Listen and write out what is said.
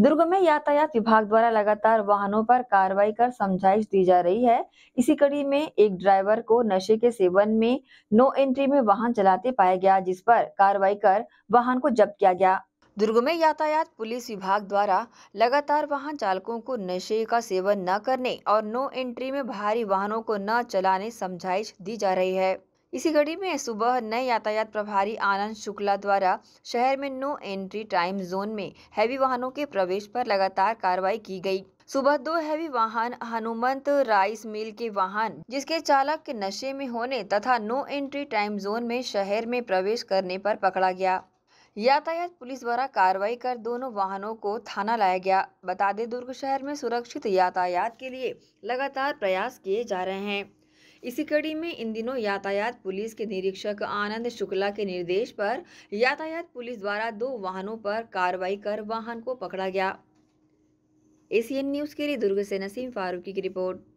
दुर्ग में यातायात विभाग द्वारा लगातार वाहनों पर कार्रवाई कर समझाइश दी जा रही है इसी कड़ी में एक ड्राइवर को नशे के सेवन में नो एंट्री में वाहन चलाते पाया गया जिस पर कार्रवाई कर वाहन को जब्त किया गया दुर्ग में यातायात पुलिस विभाग द्वारा लगातार वाहन चालकों को नशे का सेवन न करने और नो एंट्री में भारी वाहनों को न चलाने समझाइश दी जा रही है इसी कड़ी में सुबह नए यातायात प्रभारी आनंद शुक्ला द्वारा शहर में नो एंट्री टाइम जोन में हैवी वाहनों के प्रवेश पर लगातार कार्रवाई की गई सुबह दो हैवी वाहन हनुमंत राइस मिल के वाहन जिसके चालक के नशे में होने तथा नो एंट्री टाइम जोन में शहर में प्रवेश करने पर पकड़ा गया यातायात पुलिस द्वारा कार्रवाई कर दोनों वाहनों को थाना लाया गया बता दें दुर्ग शहर में सुरक्षित यातायात के लिए लगातार प्रयास किए जा रहे हैं इसी कड़ी में इन दिनों यातायात पुलिस के निरीक्षक आनंद शुक्ला के निर्देश पर यातायात पुलिस द्वारा दो वाहनों पर कार्रवाई कर वाहन को पकड़ा गया एसीएन न्यूज़ के लिए दुर्ग से नसीम फारूकी की रिपोर्ट